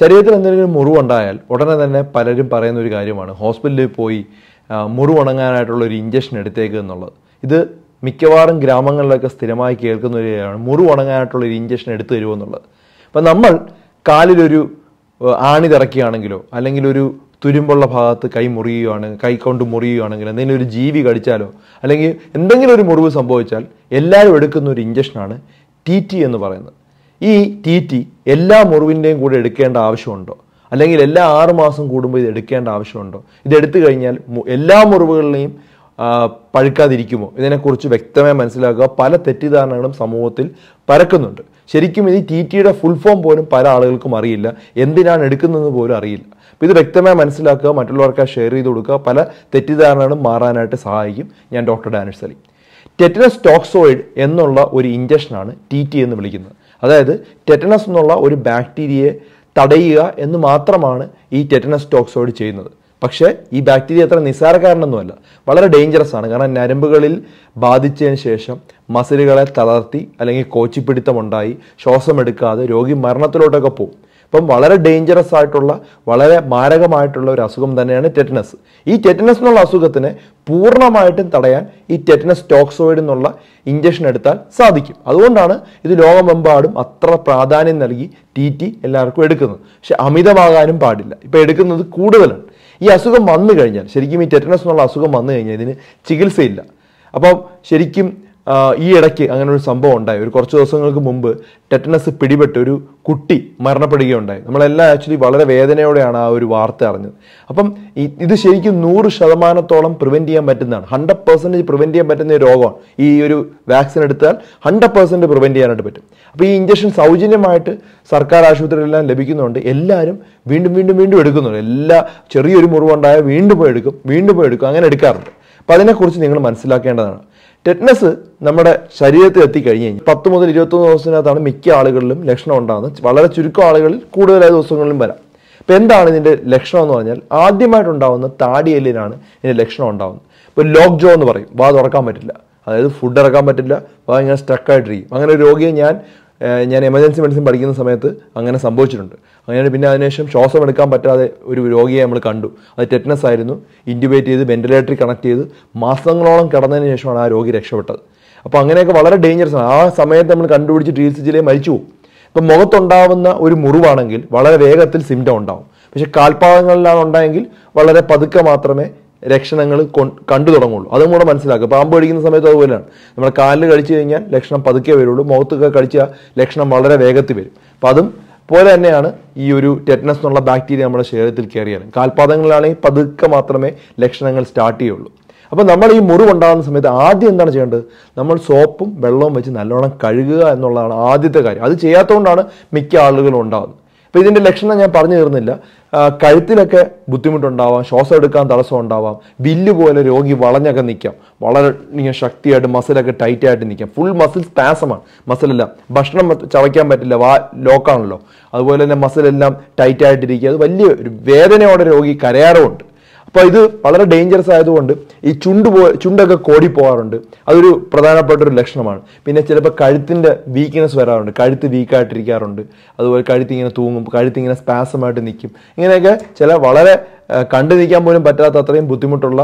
ശരീരത്തിൽ എന്തെങ്കിലും മുറിവുണ്ടായാൽ ഉടനെ തന്നെ പലരും പറയുന്ന ഒരു കാര്യമാണ് ഹോസ്പിറ്റലിൽ പോയി മുറിവുണങ്ങാനായിട്ടുള്ള ഒരു ഇഞ്ചക്ഷൻ എടുത്തേക്കുക എന്നുള്ളത് ഇത് മിക്കവാറും ഗ്രാമങ്ങളിലൊക്കെ സ്ഥിരമായി കേൾക്കുന്ന ഒരു കാര്യമാണ് മുറിവുണങ്ങാനായിട്ടുള്ള ഒരു ഇഞ്ചക്ഷൻ എടുത്തു തരുമെന്നുള്ളത് അപ്പം നമ്മൾ കാലിലൊരു ആണി തിറക്കുകയാണെങ്കിലോ അല്ലെങ്കിൽ ഒരു തുരുമ്പുള്ള ഭാഗത്ത് കൈ മുറിയുകയാണ് കൊണ്ട് മുറിയുകയാണെങ്കിൽ എന്തെങ്കിലും ഒരു ജീവി കടിച്ചാലോ അല്ലെങ്കിൽ എന്തെങ്കിലും ഒരു മുറിവ് സംഭവിച്ചാൽ എല്ലാവരും എടുക്കുന്ന ഒരു ഇഞ്ചക്ഷനാണ് ടി ടി എന്ന് പറയുന്നത് ഈ ടി ടി എല്ലാ മുറിവിൻ്റെയും കൂടെ എടുക്കേണ്ട ആവശ്യമുണ്ടോ അല്ലെങ്കിൽ എല്ലാ ആറുമാസം കൂടുമ്പോൾ ഇത് എടുക്കേണ്ട ആവശ്യമുണ്ടോ ഇത് എടുത്തു കഴിഞ്ഞാൽ എല്ലാ മുറിവുകളിലെയും പഴുക്കാതിരിക്കുമോ ഇതിനെക്കുറിച്ച് വ്യക്തമായി മനസ്സിലാക്കുക പല തെറ്റിദ്ധാരണകളും സമൂഹത്തിൽ പരക്കുന്നുണ്ട് ശരിക്കും ഇത് ടി ടിയുടെ ഫുൾ ഫോം പോലും പല ആളുകൾക്കും അറിയില്ല എന്തിനാണ് എടുക്കുന്നതെന്ന് പോലും അറിയില്ല അപ്പോൾ ഇത് വ്യക്തമായി മനസ്സിലാക്കുക മറ്റുള്ളവർക്ക് ഷെയർ ചെയ്ത് കൊടുക്കുക പല തെറ്റിദ്ധാരണകളും മാറാനായിട്ട് സഹായിക്കും ഞാൻ doctor Danish Ali tetanus toxoid എന്നുള്ള ഒരു ഇഞ്ചക്ഷനാണ് ടി ടി എന്ന് വിളിക്കുന്നത് അതായത് ടെറ്റനസ് എന്നുള്ള ഒരു ബാക്ടീരിയയെ തടയുക എന്ന് മാത്രമാണ് ഈ ടെറ്റനസ് ടോക്സോയിഡ് ചെയ്യുന്നത് പക്ഷേ ഈ ബാക്ടീരിയ അത്ര നിസ്സാരക്കാരനൊന്നുമല്ല വളരെ ഡേഞ്ചറസ് ആണ് കാരണം നരമ്പുകളിൽ ബാധിച്ചതിന് ശേഷം മസിലുകളെ തളർത്തി അല്ലെങ്കിൽ കോച്ചിപ്പിടുത്തമുണ്ടായി ശ്വാസം എടുക്കാതെ രോഗി മരണത്തിലോട്ടൊക്കെ പോകും അപ്പം വളരെ ഡേഞ്ചറസ് ആയിട്ടുള്ള വളരെ മാരകമായിട്ടുള്ള ഒരു അസുഖം തന്നെയാണ് ടെറ്റനസ് ഈ ടെറ്റനസ് എന്നുള്ള അസുഖത്തിനെ പൂർണ്ണമായിട്ടും തടയാൻ ഈ ടെറ്റനസ് ടോക്സോയിഡ് എന്നുള്ള ഇഞ്ചക്ഷൻ എടുത്താൽ സാധിക്കും അതുകൊണ്ടാണ് ഇത് ലോകമെമ്പാടും അത്ര പ്രാധാന്യം നൽകി ടി ടി എല്ലാവർക്കും എടുക്കുന്നത് പക്ഷെ അമിതമാകാനും പാടില്ല ഇപ്പം എടുക്കുന്നത് കൂടുതലാണ് ഈ അസുഖം വന്നു കഴിഞ്ഞാൽ ശരിക്കും ഈ ടെറ്റനസ് എന്നുള്ള അസുഖം വന്നു കഴിഞ്ഞാൽ ഇതിന് ചികിത്സയില്ല അപ്പം ശരിക്കും ഈ ഇടയ്ക്ക് അങ്ങനെ ഒരു സംഭവം ഉണ്ടായി ഒരു കുറച്ച് ദിവസങ്ങൾക്ക് മുമ്പ് ടെറ്റനസ് പിടിപെട്ട് ഒരു കുട്ടി മരണപ്പെടുകയുണ്ടായി നമ്മളെല്ലാം ആക്ച്വലി വളരെ വേദനയോടെയാണ് ആ ഒരു വാർത്ത അറിഞ്ഞത് അപ്പം ഇത് ശരിക്കും നൂറ് ശതമാനത്തോളം പ്രിവെൻറ്റ് ചെയ്യാൻ പറ്റുന്നതാണ് ഹൺഡ്രഡ് പെർസെൻറ്റേജ് പ്രിവെൻറ്റ് ചെയ്യാൻ പറ്റുന്ന ഒരു രോഗമാണ് ഈ ഒരു വാക്സിൻ എടുത്താൽ ഹൺഡ്രഡ് പെർസെൻറ്റ് പ്രിവെൻറ്റ് ചെയ്യാനായിട്ട് പറ്റും അപ്പോൾ ഈ ഇഞ്ചക്ഷൻ സൗജന്യമായിട്ട് സർക്കാർ ആശുപത്രികളെല്ലാം ലഭിക്കുന്നുണ്ട് എല്ലാവരും വീണ്ടും വീണ്ടും വീണ്ടും എടുക്കുന്നുണ്ട് എല്ലാ ചെറിയൊരു മുറിവുണ്ടായാൽ വീണ്ടും പോയി എടുക്കും വീണ്ടും പോയി എടുക്കും അങ്ങനെ എടുക്കാറുണ്ട് അപ്പോൾ അതിനെക്കുറിച്ച് നിങ്ങൾ മനസ്സിലാക്കേണ്ടതാണ് ടെറ്റ്നസ് നമ്മുടെ ശരീരത്തിൽ എത്തിക്കഴിഞ്ഞ് കഴിഞ്ഞാൽ പത്ത് മുതൽ ഇരുപത്തൊന്ന് ദിവസത്തിനകത്താണ് മിക്ക ആളുകളിലും ലക്ഷണം ഉണ്ടാകുന്നത് വളരെ ചുരുക്കം ആളുകളിൽ കൂടുതലായ ദിവസങ്ങളിലും വരാം അപ്പോൾ എന്താണ് ഇതിൻ്റെ ലക്ഷണം എന്ന് പറഞ്ഞാൽ ആദ്യമായിട്ടുണ്ടാകുന്ന താടിയെല്ലിനാണ് ഇതിൻ്റെ ലക്ഷണം ഉണ്ടാകുന്നത് ഇപ്പോൾ ലോക്ക് ജോ എന്ന് പറയും വാ തുറക്കാൻ പറ്റില്ല അതായത് ഫുഡ് ഇറക്കാൻ പറ്റില്ല വാ ഇങ്ങനെ സ്റ്റക്കായിട്ടിരിക്കും അങ്ങനെ ഒരു രോഗിയെ ഞാൻ ഞാൻ എമർജൻസി മെഡിസിൻ പഠിക്കുന്ന സമയത്ത് അങ്ങനെ സംഭവിച്ചിട്ടുണ്ട് അങ്ങനെ പിന്നെ അതിനുശേഷം ശ്വാസം എടുക്കാൻ പറ്റാതെ ഒരു രോഗിയെ നമ്മൾ കണ്ടു അത് ടെറ്റനസ് ആയിരുന്നു ഇൻറ്റുബേറ്റ് ചെയ്ത് വെന്റിലേറ്ററി കണക്ട് ചെയ്ത് മാസങ്ങളോളം കിടന്നതിന് ശേഷമാണ് ആ രോഗി രക്ഷപ്പെട്ടത് അപ്പോൾ അങ്ങനെയൊക്കെ വളരെ ഡേഞ്ചറസ് ആണ് ആ സമയത്ത് നമ്മൾ കണ്ടുപിടിച്ച് ചികിത്സിച്ച് ജില്ലയെ മരിച്ചു പോകും ഇപ്പം മുഖത്തുണ്ടാവുന്ന ഒരു മുറിവാണെങ്കിൽ വളരെ വേഗത്തിൽ സിംറ്റം ഉണ്ടാവും പക്ഷേ കാൽപാദങ്ങളിലാണ് ഉണ്ടായെങ്കിൽ വളരെ പതുക്കെ മാത്രമേ ലക്ഷണങ്ങൾ കണ്ടു തുടങ്ങുള്ളൂ അതും കൂടെ മനസ്സിലാക്കുക പാമ്പ് കടിക്കുന്ന സമയത്ത് അതുപോലെയാണ് നമ്മുടെ കാലിൽ കഴിച്ച് കഴിഞ്ഞാൽ ലക്ഷണം പതുക്കെ വരുള്ളൂ മുഖത്തൊക്കെ കടിച്ച ലക്ഷണം വളരെ വേഗത്തിൽ വരും അപ്പം അതും പോലെ തന്നെയാണ് ഈ ഒരു ടെറ്റനസ് എന്നുള്ള ബാക്ടീരിയ നമ്മുടെ ശരീരത്തിൽ കയറിയാലും കാൽപാദങ്ങളിലാണെങ്കിൽ പതുക്കെ മാത്രമേ ലക്ഷണങ്ങൾ സ്റ്റാർട്ട് ചെയ്യുള്ളൂ അപ്പോൾ നമ്മൾ ഈ ഉണ്ടാകുന്ന സമയത്ത് ആദ്യം എന്താണ് ചെയ്യേണ്ടത് നമ്മൾ സോപ്പും വെള്ളവും വെച്ച് നല്ലോണം കഴുകുക എന്നുള്ളതാണ് ആദ്യത്തെ കാര്യം അത് ചെയ്യാത്തതുകൊണ്ടാണ് മിക്ക ആളുകളും ഉണ്ടാകുന്നത് അപ്പോൾ ഇതിൻ്റെ ലക്ഷണം ഞാൻ പറഞ്ഞു തീർന്നില്ല കഴുത്തിലൊക്കെ ബുദ്ധിമുട്ടുണ്ടാവാം ശ്വാസം എടുക്കാൻ തടസ്സം ഉണ്ടാവാം വില്ല് പോലെ രോഗി വളഞ്ഞൊക്കെ നിൽക്കാം വളരെ ഇങ്ങനെ ശക്തിയായിട്ട് മസിലൊക്കെ ടൈറ്റ് ആയിട്ട് നിൽക്കാം ഫുൾ മസിൽ സ്പാസമാണ് മസിലെല്ലാം ഭക്ഷണം ചവയ്ക്കാൻ പറ്റില്ല വാ ലോക്കാണല്ലോ അതുപോലെ തന്നെ മസിലെല്ലാം ടൈറ്റ് ആയിട്ടിരിക്കുക അത് വലിയ ഒരു വേദനയോടെ രോഗി കരയാറുമുണ്ട് അപ്പോൾ ഇത് വളരെ ഡേഞ്ചറസ് ആയതുകൊണ്ട് ഈ ചുണ്ട് പോ ചുണ്ടൊക്കെ കോടി പോകാറുണ്ട് അതൊരു പ്രധാനപ്പെട്ട ഒരു ലക്ഷണമാണ് പിന്നെ ചിലപ്പോൾ കഴുത്തിൻ്റെ വീക്ക്നെസ് വരാറുണ്ട് കഴുത്ത് വീക്കായിട്ടിരിക്കാറുണ്ട് അതുപോലെ കഴുത്ത് ഇങ്ങനെ തൂങ്ങും കഴുത്ത് ഇങ്ങനെ സ്പാസമായിട്ട് നിൽക്കും ഇങ്ങനെയൊക്കെ ചില വളരെ കണ്ടു നിൽക്കാൻ പോലും പറ്റാത്ത അത്രയും ബുദ്ധിമുട്ടുള്ള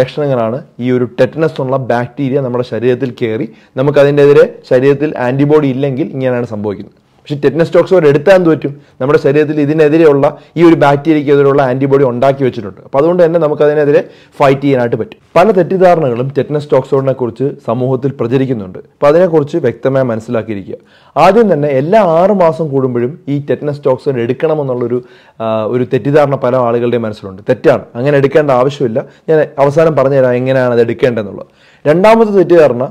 ലക്ഷണങ്ങളാണ് ഈ ഒരു ടെറ്റനസ് ഉള്ള ബാക്ടീരിയ നമ്മുടെ ശരീരത്തിൽ കയറി നമുക്കതിൻ്റെതിരെ ശരീരത്തിൽ ആൻറ്റിബോഡി ഇല്ലെങ്കിൽ ഇങ്ങനെയാണ് സംഭവിക്കുന്നത് പക്ഷേ ടെറ്റനസ് ടോക്സിൻ എടുത്താൽ എന്ത് പറ്റും നമ്മുടെ ശരീരത്തിൽ ഇതിനെതിരെയുള്ള ഈ ഒരു ബാക്ടീരിയക്കെതിരെയുള്ള ആൻറ്റിബോഡി ഉണ്ടാക്കി വെച്ചിട്ടുണ്ട് അപ്പോൾ അതുകൊണ്ട് തന്നെ നമുക്ക് അതിനെതിരെ ഫൈറ്റ് ചെയ്യാനായിട്ട് പറ്റും പല തെറ്റിദ്ധാരണകളും ടെറ്റനസ് ടോക്സോഡിനെ കുറിച്ച് സമൂഹത്തിൽ പ്രചരിക്കുന്നുണ്ട് അപ്പോൾ അതിനെക്കുറിച്ച് വ്യക്തമായി മനസ്സിലാക്കിയിരിക്കുക ആദ്യം തന്നെ എല്ലാ ആറ് മാസം കൂടുമ്പോഴും ഈ ടെറ്റനസ് ടോക്സോൺ എടുക്കണമെന്നുള്ളൊരു ഒരു തെറ്റിദ്ധാരണ പല ആളുകളുടെയും മനസ്സിലുണ്ട് തെറ്റാണ് അങ്ങനെ എടുക്കേണ്ട ആവശ്യമില്ല ഞാൻ അവസാനം പറഞ്ഞുതരാം എങ്ങനെയാണ് അത് എടുക്കേണ്ടതെന്നുള്ളത് രണ്ടാമത്തെ തെറ്റിദ്ധാരണ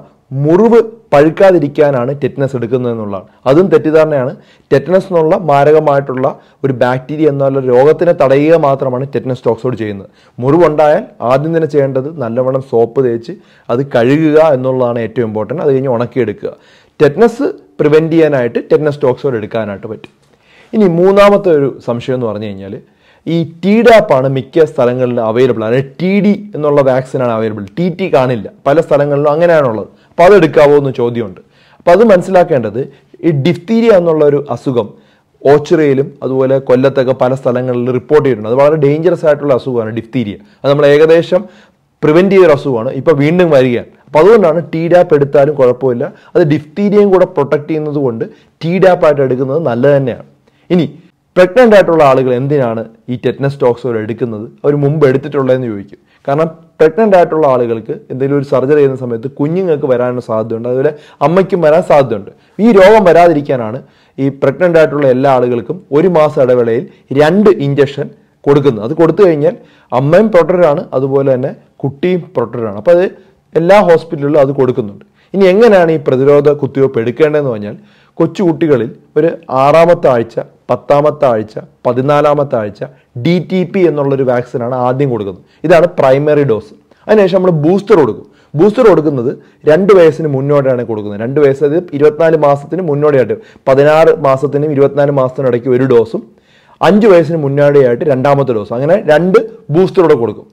മുറിവ് പഴുക്കാതിരിക്കാനാണ് ടെറ്റനസ് എടുക്കുന്നതെന്നുള്ളതാണ് അതും തെറ്റിദ്ധാരണയാണ് ടെറ്റനസ് എന്നുള്ള മാരകമായിട്ടുള്ള ഒരു ബാക്ടീരിയ എന്നുള്ള രോഗത്തിനെ തടയുക മാത്രമാണ് ടെറ്റനസ് ടോക്സോഡ് ചെയ്യുന്നത് മുറിവുണ്ടായാൽ ആദ്യം തന്നെ ചെയ്യേണ്ടത് നല്ലവണ്ണം സോപ്പ് തേച്ച് അത് കഴുകുക എന്നുള്ളതാണ് ഏറ്റവും ഇമ്പോർട്ടൻറ്റ് അത് കഴിഞ്ഞ് ഉണക്കിയെടുക്കുക ടെറ്റനസ് പ്രിവെൻറ്റ് ചെയ്യാനായിട്ട് ടെറ്റനസ് ടോക്സോഡ് എടുക്കാനായിട്ട് പറ്റും ഇനി മൂന്നാമത്തെ ഒരു സംശയം എന്ന് പറഞ്ഞു കഴിഞ്ഞാൽ ഈ ടി ഡാപ്പാണ് മിക്ക സ്ഥലങ്ങളിലും അവൈലബിൾ അതായത് ടി ഡി എന്നുള്ള വാക്സിനാണ് അവൈലബിൾ ടി ടി കാണില്ല പല സ്ഥലങ്ങളിലും അങ്ങനെയാണുള്ളത് അപ്പോൾ അതെടുക്കാവോ എന്ന് ചോദ്യമുണ്ട് അപ്പോൾ അത് മനസ്സിലാക്കേണ്ടത് ഈ ഡിഫ്തീരിയ എന്നുള്ള ഒരു അസുഖം ഓച്ചിറയിലും അതുപോലെ കൊല്ലത്തൊക്കെ പല സ്ഥലങ്ങളിൽ റിപ്പോർട്ട് ചെയ്തിട്ടുണ്ട് അത് വളരെ ഡേഞ്ചറസ് ആയിട്ടുള്ള അസുഖമാണ് ഡിഫ്തീരിയ അത് നമ്മൾ ഏകദേശം പ്രിവെൻറ്റ് ചെയ്തൊരു അസുഖമാണ് ഇപ്പോൾ വീണ്ടും വരികയാണ് അപ്പോൾ അതുകൊണ്ടാണ് ടി ഡാപ്പ് എടുത്താലും കുഴപ്പമില്ല അത് ഡിഫ്തീരിയയും കൂടെ പ്രൊട്ടക്ട് ചെയ്യുന്നത് കൊണ്ട് ടി ഡാപ്പ് ആയിട്ട് എടുക്കുന്നത് നല്ലത് തന്നെയാണ് ഇനി പ്രഗ്നൻ്റ് ആയിട്ടുള്ള ആളുകൾ എന്തിനാണ് ഈ ടെറ്റനസ് ടോക്സോൾ എടുക്കുന്നത് അവർ മുമ്പ് എടുത്തിട്ടുള്ളതെന്ന് ചോദിക്കും കാരണം പ്രഗ്നൻ്റ് ആയിട്ടുള്ള ആളുകൾക്ക് എന്തെങ്കിലും ഒരു സർജറി ചെയ്യുന്ന സമയത്ത് കുഞ്ഞുങ്ങൾക്ക് വരാനുള്ള സാധ്യതയുണ്ട് അതുപോലെ അമ്മയ്ക്കും വരാൻ സാധ്യതയുണ്ട് ഈ രോഗം വരാതിരിക്കാനാണ് ഈ പ്രഗ്നൻ്റ് ആയിട്ടുള്ള എല്ലാ ആളുകൾക്കും ഒരു മാസം ഇടവേളയിൽ രണ്ട് ഇഞ്ചക്ഷൻ കൊടുക്കുന്നത് അത് കൊടുത്തു കഴിഞ്ഞാൽ അമ്മയും പ്രൊട്ടറാണ് അതുപോലെ തന്നെ കുട്ടിയും പ്രൊട്ടറാണ് അപ്പോൾ അത് എല്ലാ ഹോസ്പിറ്റലുകളിലും അത് കൊടുക്കുന്നുണ്ട് ഇനി എങ്ങനെയാണ് ഈ പ്രതിരോധ കുത്തിവയ്പ് എടുക്കേണ്ടതെന്ന് പറഞ്ഞാൽ കൊച്ചുകുട്ടികളിൽ ഒരു ആറാമത്തെ ആഴ്ച പത്താമത്തെ ആഴ്ച പതിനാലാമത്തെ ആഴ്ച ഡി ടി പി എന്നുള്ളൊരു വാക്സിനാണ് ആദ്യം കൊടുക്കുന്നത് ഇതാണ് പ്രൈമറി ഡോസ് അതിനുശേഷം നമ്മൾ ബൂസ്റ്റർ കൊടുക്കും ബൂസ്റ്റർ കൊടുക്കുന്നത് രണ്ട് വയസ്സിന് മുന്നോട്ടാണ് കൊടുക്കുന്നത് രണ്ട് വയസ്സ് അത് ഇരുപത്തിനാല് മാസത്തിന് മുന്നോടിയായിട്ട് പതിനാറ് മാസത്തിനും ഇരുപത്തിനാല് മാസത്തിനും ഇടയ്ക്ക് ഒരു ഡോസും അഞ്ച് വയസ്സിന് മുന്നോടിയായിട്ട് രണ്ടാമത്തെ ഡോസ് അങ്ങനെ രണ്ട് ബൂസ്റ്ററോടെ കൊടുക്കും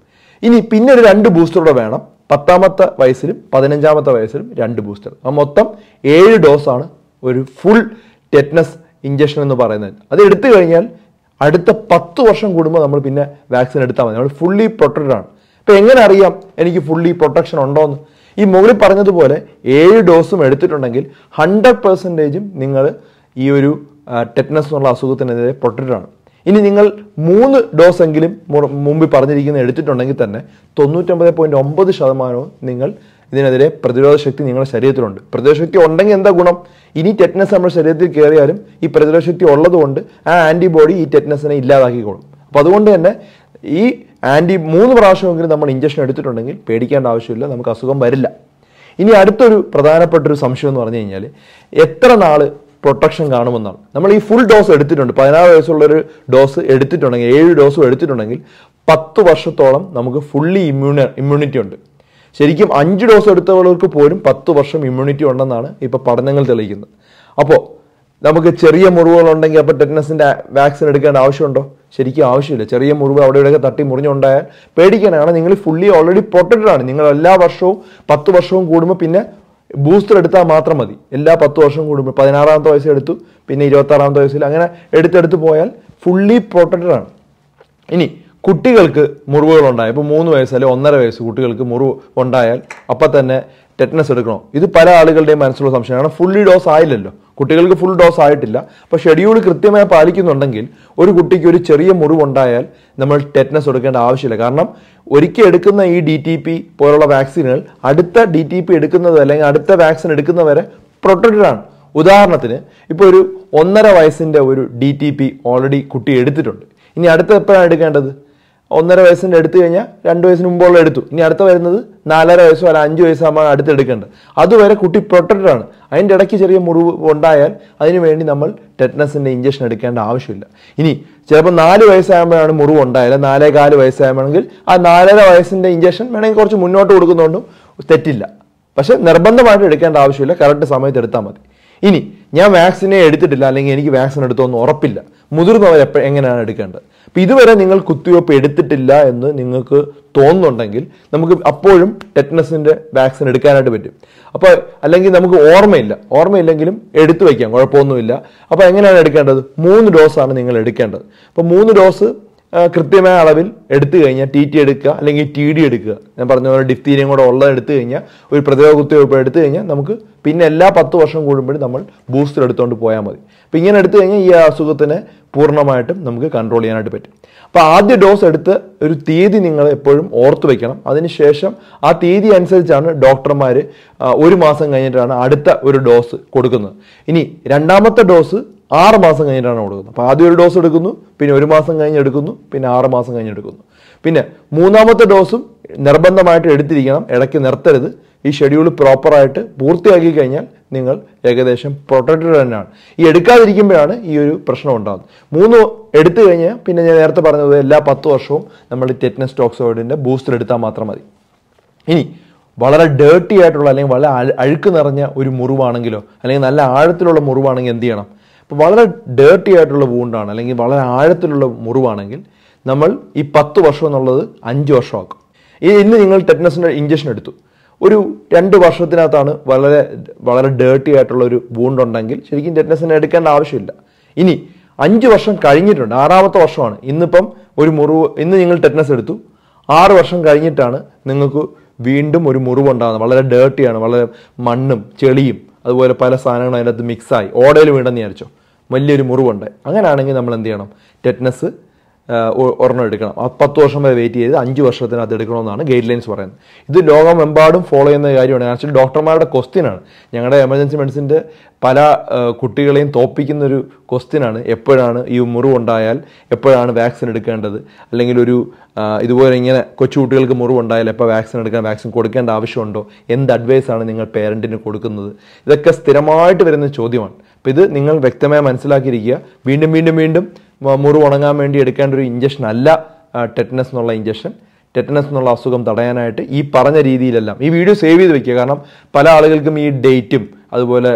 ഇനി പിന്നെ ഒരു രണ്ട് ബൂസ്റ്ററോടെ വേണം പത്താമത്തെ വയസ്സിലും പതിനഞ്ചാമത്തെ വയസ്സിലും രണ്ട് ബൂസ്റ്റർ ആ മൊത്തം ഏഴ് ഡോസാണ് ഒരു ഫുൾ ടെറ്റ്നസ് ഇഞ്ചക്ഷൻ എന്ന് പറയുന്നത് അത് എടുത്തു കഴിഞ്ഞാൽ അടുത്ത പത്ത് വർഷം കൂടുമ്പോൾ നമ്മൾ പിന്നെ വാക്സിൻ എടുത്താൽ മതി നമ്മൾ ഫുള്ളി പ്രൊട്ടക്റ്റഡ് ആണ് അപ്പം എങ്ങനെ അറിയാം എനിക്ക് ഫുള്ളി പ്രൊട്ടക്ഷൻ ഉണ്ടോ എന്ന് ഈ മുകളിൽ പറഞ്ഞതുപോലെ ഏഴ് ഡോസും എടുത്തിട്ടുണ്ടെങ്കിൽ ഹൺഡ്രഡ് പെർസെൻറ്റേജും നിങ്ങൾ ഈ ഒരു ടെറ്റ്നസ് എന്നുള്ള അസുഖത്തിനെതിരെ പ്രൊട്ടക്റ്റഡ് ആണ് ഇനി നിങ്ങൾ മൂന്ന് ഡോസ് എങ്കിലും മുമ്പിൽ പറഞ്ഞിരിക്കുന്ന എടുത്തിട്ടുണ്ടെങ്കിൽ തന്നെ തൊണ്ണൂറ്റൊമ്പത് പോയിന്റ് ഒമ്പത് ശതമാനവും നിങ്ങൾ ഇതിനെതിരെ പ്രതിരോധ ശക്തി നിങ്ങളുടെ ശരീരത്തിലുണ്ട് പ്രതിരോധ ശക്തി ഉണ്ടെങ്കിൽ എന്താ ഗുണം ഇനി ടെറ്റനസ് നമ്മുടെ ശരീരത്തിൽ കയറിയാലും ഈ പ്രതിരോധ ശക്തി ഉള്ളതുകൊണ്ട് ആ ആൻറ്റിബോഡി ഈ ടെറ്റ്നസിനെ ഇല്ലാതാക്കിക്കോളും അപ്പോൾ അതുകൊണ്ട് തന്നെ ഈ ആൻറ്റി മൂന്ന് പ്രാവശ്യമെങ്കിലും നമ്മൾ ഇഞ്ചക്ഷൻ എടുത്തിട്ടുണ്ടെങ്കിൽ പേടിക്കേണ്ട ആവശ്യമില്ല നമുക്ക് അസുഖം വരില്ല ഇനി അടുത്തൊരു പ്രധാനപ്പെട്ട ഒരു സംശയം എന്ന് പറഞ്ഞു കഴിഞ്ഞാൽ എത്ര നാൾ പ്രൊട്ടക്ഷൻ കാണുമെന്നാണ് നമ്മൾ ഈ ഫുൾ ഡോസ് എടുത്തിട്ടുണ്ട് പതിനാറ് വയസ്സുള്ളൊരു ഡോസ് എടുത്തിട്ടുണ്ടെങ്കിൽ ഏഴ് ഡോസും എടുത്തിട്ടുണ്ടെങ്കിൽ പത്ത് വർഷത്തോളം നമുക്ക് ഫുള്ളി ഇമ്മ്യൂണ ഇമ്മ്യൂണിറ്റി ഉണ്ട് ശരിക്കും അഞ്ച് ഡോസ് എടുത്തവർക്ക് പോലും പത്ത് വർഷം ഇമ്മ്യൂണിറ്റി ഉണ്ടെന്നാണ് ഇപ്പോൾ പഠനങ്ങൾ തെളിയിക്കുന്നത് അപ്പോൾ നമുക്ക് ചെറിയ മുറിവുകളുണ്ടെങ്കിൽ അപ്പോൾ ടെറ്റ്നസിൻ്റെ വാക്സിൻ എടുക്കേണ്ട ആവശ്യമുണ്ടോ ശരിക്കും ആവശ്യമില്ല ചെറിയ മുറിവ് അവിടെ ഇവിടെയൊക്കെ തട്ടി മുറിഞ്ഞുണ്ടായാൽ കാരണം നിങ്ങൾ ഫുള്ളി ഓൾറെഡി പ്രൊട്ടക്റ്റഡ് ആണ് നിങ്ങൾ എല്ലാ വർഷവും പത്ത് വർഷവും കൂടുമ്പോൾ പിന്നെ ബൂസ്റ്റർ എടുത്താൽ മാത്രം മതി എല്ലാ പത്ത് വർഷം കൂടുമ്പോൾ പതിനാറാമത്തെ വയസ്സിൽ എടുത്തു പിന്നെ ഇരുപത്താറാമത്തെ വയസ്സിൽ അങ്ങനെ എടുത്തെടുത്ത് പോയാൽ ഫുള്ളി പ്രൊട്ടക്റ്റഡ് ആണ് ഇനി കുട്ടികൾക്ക് മുറിവുകൾ ഉണ്ടായി ഇപ്പോൾ മൂന്ന് വയസ്സ് അല്ലെങ്കിൽ ഒന്നര വയസ്സ് കുട്ടികൾക്ക് മുറിവ് ഉണ്ടായാൽ അപ്പം തന്നെ ടെറ്റനസ് എടുക്കണോ ഇത് പല ആളുകളുടെയും മനസ്സിലുള്ള സംശയമാണ് ഫുള്ളി ഡോസ് ആയില്ലല്ലോ കുട്ടികൾക്ക് ഫുൾ ഡോസ് ആയിട്ടില്ല അപ്പോൾ ഷെഡ്യൂൾ കൃത്യമായി പാലിക്കുന്നുണ്ടെങ്കിൽ ഒരു കുട്ടിക്ക് ഒരു ചെറിയ മുറിവുണ്ടായാൽ നമ്മൾ ടെറ്റനസ് എടുക്കേണ്ട ആവശ്യമില്ല കാരണം ഒരിക്കൽ എടുക്കുന്ന ഈ ഡി ടി പി പോലുള്ള വാക്സിനുകൾ അടുത്ത ഡി ടി പി എടുക്കുന്നത് അല്ലെങ്കിൽ അടുത്ത വാക്സിൻ എടുക്കുന്നവരെ പ്രൊട്ടക്റ്റഡ് ആണ് ഉദാഹരണത്തിന് ഇപ്പോൾ ഒരു ഒന്നര വയസ്സിൻ്റെ ഒരു ഡി ടി പി ഓൾറെഡി കുട്ടി എടുത്തിട്ടുണ്ട് ഇനി അടുത്ത എപ്പോഴാണ് എടുക്കേണ്ടത് ഒന്നര വയസ്സിൻ്റെ എടുത്തു കഴിഞ്ഞാൽ രണ്ട് വയസ്സിന് മുമ്പുള്ള എടുത്തു ഇനി അടുത്ത വരുന്നത് നാലര വയസ്സോ അല്ല അഞ്ച് അടുത്ത് അടുത്തെടുക്കേണ്ടത് അതുവരെ കുട്ടി പ്രൊട്ടക്റ്റഡ് ആണ് അതിൻ്റെ ഇടയ്ക്ക് ചെറിയ മുറിവ് ഉണ്ടായാൽ അതിനുവേണ്ടി നമ്മൾ ടെറ്റ്നസിൻ്റെ ഇഞ്ചക്ഷൻ എടുക്കേണ്ട ആവശ്യമില്ല ഇനി ചിലപ്പോൾ നാല് വയസ്സാകുമ്പോഴാണ് മുറിവ് ഉണ്ടായത് നാലേ കാല് വയസ്സാകുമ്പോഴെങ്കിൽ ആ നാലര വയസ്സിൻ്റെ ഇഞ്ചക്ഷൻ വേണമെങ്കിൽ കുറച്ച് മുന്നോട്ട് കൊടുക്കുന്നതുകൊണ്ടും തെറ്റില്ല പക്ഷേ നിർബന്ധമായിട്ട് എടുക്കേണ്ട ആവശ്യമില്ല കറക്റ്റ് സമയത്ത് എടുത്താൽ മതി ഇനി ഞാൻ വാക്സിനെ എടുത്തിട്ടില്ല അല്ലെങ്കിൽ എനിക്ക് വാക്സിൻ എടുത്തോന്ന് ഉറപ്പില്ല മുതിർന്നവർ എപ്പോഴും എങ്ങനെയാണ് എടുക്കേണ്ടത് അപ്പോൾ ഇതുവരെ നിങ്ങൾ കുത്തിവയ്പ്പ് എടുത്തിട്ടില്ല എന്ന് നിങ്ങൾക്ക് തോന്നുന്നുണ്ടെങ്കിൽ നമുക്ക് അപ്പോഴും ടെറ്റ്നസിൻ്റെ വാക്സിൻ എടുക്കാനായിട്ട് പറ്റും അപ്പോൾ അല്ലെങ്കിൽ നമുക്ക് ഓർമ്മയില്ല ഓർമ്മയില്ലെങ്കിലും എടുത്തു വയ്ക്കാം കുഴപ്പമൊന്നുമില്ല അപ്പോൾ എങ്ങനെയാണ് എടുക്കേണ്ടത് മൂന്ന് ഡോസാണ് നിങ്ങൾ എടുക്കേണ്ടത് അപ്പോൾ മൂന്ന് ഡോസ് കൃത്യമായ അളവിൽ എടുത്തു കഴിഞ്ഞാൽ ടി ടി എടുക്കുക അല്ലെങ്കിൽ ടി ഡി എടുക്കുക ഞാൻ പറഞ്ഞ പോലെ ഡിഫ്തീരിയം കൂടെ ഉള്ളത് എടുത്തു കഴിഞ്ഞാൽ ഒരു പ്രതിരോധ കുത്തിവയ്പ്പ് എടുത്തു കഴിഞ്ഞാൽ നമുക്ക് പിന്നെ എല്ലാ പത്ത് വർഷം കൂടുമ്പോഴും നമ്മൾ ബൂസ്റ്റർ എടുത്തുകൊണ്ട് പോയാൽ മതി അപ്പം ഇങ്ങനെ എടുത്തു കഴിഞ്ഞാൽ ഈ അസുഖത്തിനെ പൂർണ്ണമായിട്ടും നമുക്ക് കൺട്രോൾ ചെയ്യാനായിട്ട് പറ്റും അപ്പോൾ ആദ്യ ഡോസ് എടുത്ത് ഒരു തീയതി നിങ്ങൾ എപ്പോഴും ഓർത്ത് വയ്ക്കണം അതിനുശേഷം ആ തീയതി അനുസരിച്ചാണ് ഡോക്ടർമാർ ഒരു മാസം കഴിഞ്ഞിട്ടാണ് അടുത്ത ഒരു ഡോസ് കൊടുക്കുന്നത് ഇനി രണ്ടാമത്തെ ഡോസ് ആറ് മാസം കഴിഞ്ഞിട്ടാണ് കൊടുക്കുന്നത് അപ്പോൾ ആദ്യം ഒരു ഡോസ് എടുക്കുന്നു പിന്നെ ഒരു മാസം കഴിഞ്ഞ് എടുക്കുന്നു പിന്നെ ആറ് മാസം കഴിഞ്ഞ് എടുക്കുന്നു പിന്നെ മൂന്നാമത്തെ ഡോസും നിർബന്ധമായിട്ട് എടുത്തിരിക്കണം ഇടയ്ക്ക് നിർത്തരുത് ഈ ഷെഡ്യൂൾ പ്രോപ്പറായിട്ട് പൂർത്തിയാക്കി കഴിഞ്ഞാൽ നിങ്ങൾ ഏകദേശം പ്രൊട്ടക്റ്റഡ് തന്നെയാണ് ഈ എടുക്കാതിരിക്കുമ്പോഴാണ് ഈ ഒരു പ്രശ്നം ഉണ്ടാകുന്നത് മൂന്ന് എടുത്തു കഴിഞ്ഞാൽ പിന്നെ ഞാൻ നേരത്തെ പറഞ്ഞത് എല്ലാ പത്ത് വർഷവും നമ്മൾ ടെറ്റനസ് ടോക്സോയിഡിൻ്റെ ബൂസ്റ്റർ എടുത്താൽ മാത്രം മതി ഇനി വളരെ ഡേർട്ടി ആയിട്ടുള്ള അല്ലെങ്കിൽ വളരെ അഴുക്ക് നിറഞ്ഞ ഒരു മുറിവാണെങ്കിലോ അല്ലെങ്കിൽ നല്ല ആഴത്തിലുള്ള മുറിവാണെങ്കിൽ എന്ത് ചെയ്യണം അപ്പോൾ വളരെ ഡേർട്ടി ആയിട്ടുള്ള വൂണ്ടാണ് അല്ലെങ്കിൽ വളരെ ആഴത്തിലുള്ള മുറിവാണെങ്കിൽ നമ്മൾ ഈ പത്ത് വർഷം എന്നുള്ളത് അഞ്ച് വർഷമാക്കും ഇനി ഇന്ന് നിങ്ങൾ ടെറ്റ്നസിൻ്റെ ഇഞ്ചക്ഷൻ എടുത്തു ഒരു രണ്ട് വർഷത്തിനകത്താണ് വളരെ വളരെ ഡേർട്ടി ആയിട്ടുള്ള ഒരു വൂണ്ടുണ്ടെങ്കിൽ ശരിക്കും ടെറ്റനസിന് എടുക്കേണ്ട ആവശ്യമില്ല ഇനി അഞ്ച് വർഷം കഴിഞ്ഞിട്ടുണ്ട് ആറാമത്തെ വർഷമാണ് ഇന്നിപ്പം ഒരു മുറിവ് ഇന്ന് നിങ്ങൾ ടെറ്റനസ് എടുത്തു ആറ് വർഷം കഴിഞ്ഞിട്ടാണ് നിങ്ങൾക്ക് വീണ്ടും ഒരു മുറിവുണ്ടാകുന്നത് വളരെ ഡേർട്ടിയാണ് വളരെ മണ്ണും ചെളിയും അതുപോലെ പല സാധനങ്ങളും അതിനകത്ത് മിക്സായി ഓടയിൽ വീണ്ടെന്ന് വിചാരിച്ചോ വലിയൊരു മുറിവുണ്ട് അങ്ങനെയാണെങ്കിൽ നമ്മൾ എന്ത് ചെയ്യണം ടെറ്റനസ് ഒരെണ്ണം എടുക്കണം ആ പത്ത് വർഷം വരെ വെയിറ്റ് ചെയ്ത് അഞ്ച് അത് എടുക്കണമെന്നാണ് ഗൈഡ് ലൈൻസ് പറയുന്നത് ഇത് ലോകമെമ്പാടും ഫോളോ ചെയ്യുന്ന കാര്യമാണ് ആക്ച്വലി ഡോക്ടർമാരുടെ ക്വസ്റ്റ്യനാണ് ഞങ്ങളുടെ എമർജൻസി മെഡിസിൻ്റെ പല കുട്ടികളെയും തോപ്പിക്കുന്ന ഒരു ക്വസ്റ്റ്യനാണ് എപ്പോഴാണ് ഈ മുറിവുണ്ടായാൽ എപ്പോഴാണ് വാക്സിൻ എടുക്കേണ്ടത് അല്ലെങ്കിൽ ഒരു ഇതുപോലെ ഇങ്ങനെ കൊച്ചു കുട്ടികൾക്ക് മുറിവുണ്ടായാൽ എപ്പോൾ വാക്സിൻ എടുക്കാൻ വാക്സിൻ കൊടുക്കേണ്ട ആവശ്യമുണ്ടോ എന്ത് അഡ്വൈസാണ് നിങ്ങൾ പേരൻറ്റിന് കൊടുക്കുന്നത് ഇതൊക്കെ സ്ഥിരമായിട്ട് വരുന്ന ചോദ്യമാണ് അപ്പോൾ ഇത് നിങ്ങൾ വ്യക്തമായി മനസ്സിലാക്കിയിരിക്കുക വീണ്ടും വീണ്ടും വീണ്ടും മുറി ഉണങ്ങാൻ വേണ്ടി എടുക്കേണ്ട ഒരു ഇഞ്ചക്ഷൻ അല്ല ടെറ്റനസ് എന്നുള്ള ഇഞ്ചക്ഷൻ ടെറ്റനസ് എന്നുള്ള അസുഖം തടയാനായിട്ട് ഈ പറഞ്ഞ രീതിയിലെല്ലാം ഈ വീഡിയോ സേവ് ചെയ്ത് വെക്കുക കാരണം പല ആളുകൾക്കും ഈ ഡേറ്റും അതുപോലെ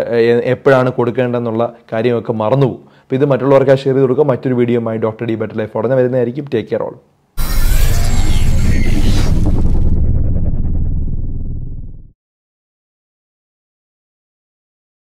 എപ്പോഴാണ് കൊടുക്കേണ്ടതെന്നുള്ള കാര്യമൊക്കെ മറന്നുപോകും അപ്പോൾ ഇത് മറ്റുള്ളവർക്ക് ഷെയർ ചെയ്ത് കൊടുക്കുക മറ്റൊരു video doctor D better life ഉടനെ വരുന്നതായിരിക്കും ടേക്ക് കെയർ ഓൾ